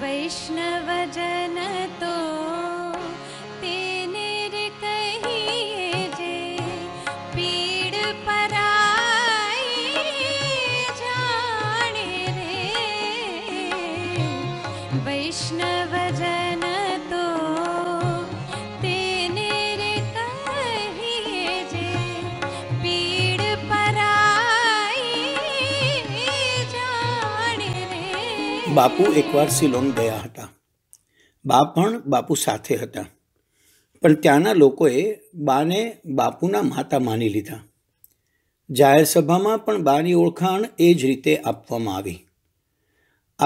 वैष्णवजन तो तेन कहिजे पीड पराणे वैष्णवज બાપુ એકવાર શિલોંગ ગયા હતા બા પણ બાપુ સાથે હતા પણ ત્યાંના લોકોએ બાને બાપુના માતા માની લીધા જાહેરસભામાં પણ બાની ઓળખાણ એ જ રીતે આપવામાં આવી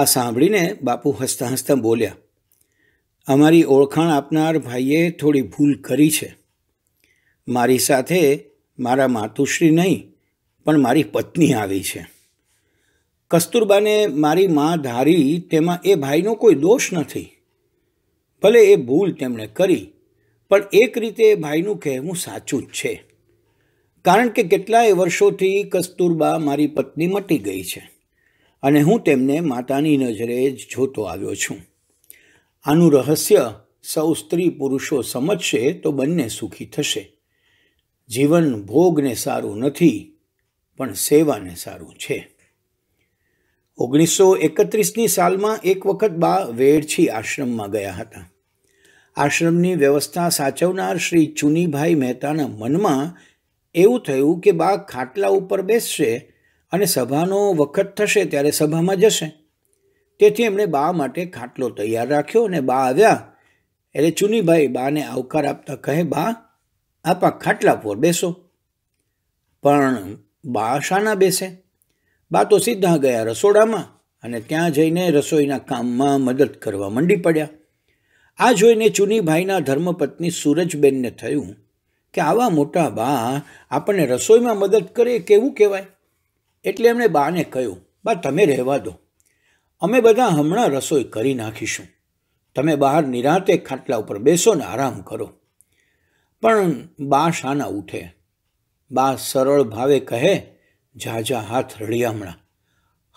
આ સાંભળીને બાપુ હસતા હસતા બોલ્યા અમારી ઓળખાણ આપનાર ભાઈએ થોડી ભૂલ કરી છે મારી સાથે મારા માતુશ્રી નહીં પણ મારી પત્ની આવી છે કસ્તુરબાને મારી માં ધારી તેમાં એ ભાઈનો કોઈ દોષ નથી ભલે એ ભૂલ તેમણે કરી પણ એક રીતે એ ભાઈનું કહેવું સાચું જ છે કારણ કે કેટલાય વર્ષોથી કસ્તુરબા મારી પત્ની મટી ગઈ છે અને હું તેમને માતાની નજરે જ જોતો આવ્યો છું આનું રહસ્ય સૌ સ્ત્રી પુરુષો સમજશે તો બંને સુખી થશે જીવન ભોગને સારું નથી પણ સેવાને સારું છે ઓગણીસો એકત્રીસની સાલમાં એક વખત બા વેડછી આશ્રમમાં ગયા હતા આશ્રમની વ્યવસ્થા સાચવનાર શ્રી ચુનીભાઈ મહેતાના મનમાં એવું થયું કે બા ખાટલા ઉપર બેસશે અને સભાનો વખત થશે ત્યારે સભામાં જશે તેથી એમણે બા માટે ખાટલો તૈયાર રાખ્યો અને બા આવ્યા એટલે ચુનીભાઈ બાને આવકાર આપતા કહે બા આપા ખાટલા પર બેસો પણ બા શાના બેસે બા તો સીધા ગયા રસોડામાં અને ત્યાં જઈને રસોઈના કામમાં મદદ કરવા મંડી પડ્યા આ જોઈને ચુનીભાઈના ધર્મપત્ની સૂરજબેનને થયું કે આવા મોટા બા આપણને રસોઈમાં મદદ કરે કેવું કહેવાય એટલે એમણે બાને કહ્યું બા તમે રહેવા દો અમે બધા હમણાં રસોઈ કરી નાખીશું તમે બહાર નિરાંતે ખાટલા ઉપર બેસો ને આરામ કરો પણ બા શાના ઉઠે બા સરળ ભાવે કહે ઝાઝા હાથ રળિયામણા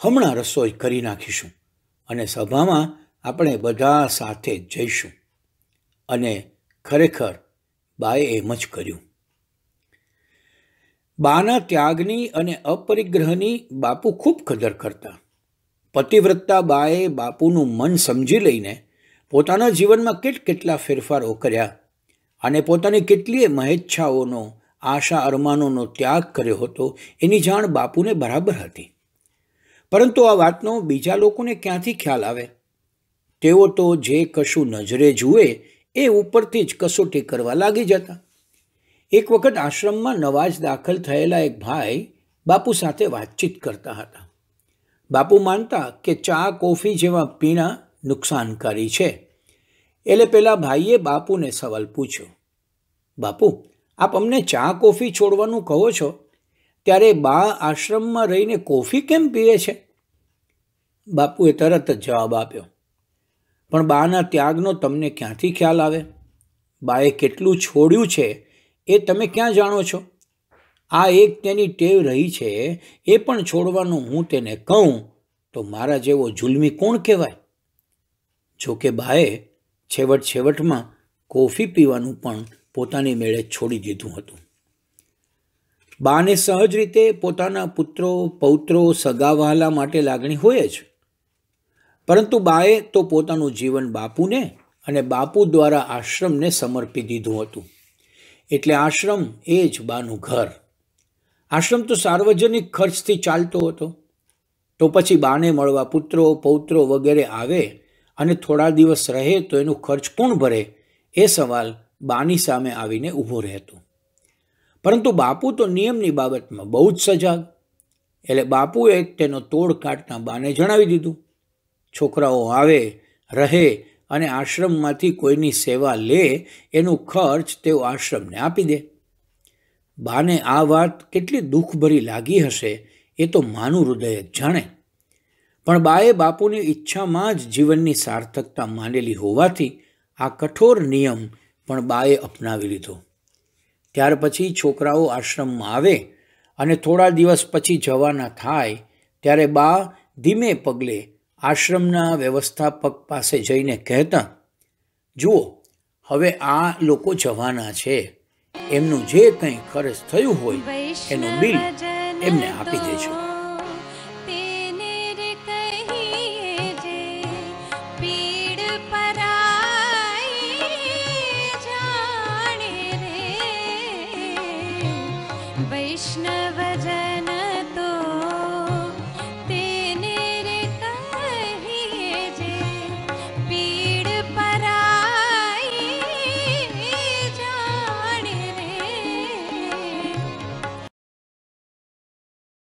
હમણાં રસોઈ કરી નાખીશું અને સભામાં આપણે બધા સાથે જ જઈશું અને ખરેખર બાએ એમ જ કર્યું બાના ત્યાગની અને અપરિગ્રહની બાપુ ખૂબ કદર કરતા પતિવ્રતતા બાએ બાપુનું મન સમજી લઈને પોતાના જીવનમાં કેટ કેટલા ફેરફારો કર્યા અને પોતાની કેટલીય મહેચ્છાઓનો આશા અરમાનોનો ત્યાગ કર્યો હતો એની જાણ બાપુને બરાબર હતી પરંતુ આ વાતનો બીજા લોકોને ક્યાંથી ખ્યાલ આવે તેઓ તો જે કશું નજરે જુએ એ ઉપરથી જ કસોટી કરવા લાગી જતા એક વખત આશ્રમમાં નવાજ દાખલ થયેલા એક ભાઈ બાપુ સાથે વાતચીત કરતા હતા બાપુ માનતા કે ચા કોફી જેવા પીણા નુકસાનકારી છે એટલે પેલા ભાઈએ બાપુને સવાલ પૂછ્યો બાપુ આપ અમને ચા કોફી છોડવાનું કહો છો ત્યારે બા આશ્રમમાં રહીને કોફી કેમ પીએ છે બાપુએ તરત જ જવાબ આપ્યો પણ બાના ત્યાગનો તમને ક્યાંથી ખ્યાલ આવે બાએ કેટલું છોડ્યું છે એ તમે ક્યાં જાણો છો આ એક તેની ટેવ રહી છે એ પણ છોડવાનું હું તેને કહું તો મારા જેવો જુલમી કોણ કહેવાય જો કે બાએ છેવટ છેવટમાં કોફી પીવાનું પણ પોતાની મેળે છોડી દીધું હતું બાને સહજ રીતે પોતાના પુત્રો પૌત્રો સગાવહાલા માટે લાગણી હોય જ પરંતુ બાએ તો પોતાનું જીવન બાપુને અને બાપુ દ્વારા આશ્રમને સમર્પી દીધું હતું એટલે આશ્રમ એ જ બાનું ઘર આશ્રમ તો સાર્વજનિક ખર્ચથી ચાલતો હતો તો પછી બાને મળવા પુત્રો પૌત્રો વગેરે આવે અને થોડા દિવસ રહે તો એનું ખર્ચ કોણ ભરે એ સવાલ બાની સામે આવીને ઊભો રહેતો પરંતુ બાપુ તો નિયમની બાબતમાં બહુ જ સજાગ એટલે બાપુએ તેનો તોડ કાઢના બાને જણાવી દીધું છોકરાઓ આવે રહે અને આશ્રમમાંથી કોઈની સેવા લે એનું ખર્ચ તેઓ આશ્રમને આપી દે બાને આ વાત કેટલી દુઃખભરી લાગી હશે એ તો માનું હૃદય જ જાણે પણ બાએ બાપુની ઈચ્છામાં જ જીવનની સાર્થકતા માનેલી હોવાથી આ કઠોર નિયમ પણ બાએ અપનાવી લીધો ત્યાર પછી છોકરાઓ આશ્રમમાં આવે અને થોડા દિવસ પછી જવાના થાય ત્યારે બા ધીમે પગલે આશ્રમના વ્યવસ્થાપક પાસે જઈને કહેતા જુઓ હવે આ લોકો જવાના છે એમનું જે કંઈ ખર્ચ થયું હોય એનું બિલ એમને આપી દેજો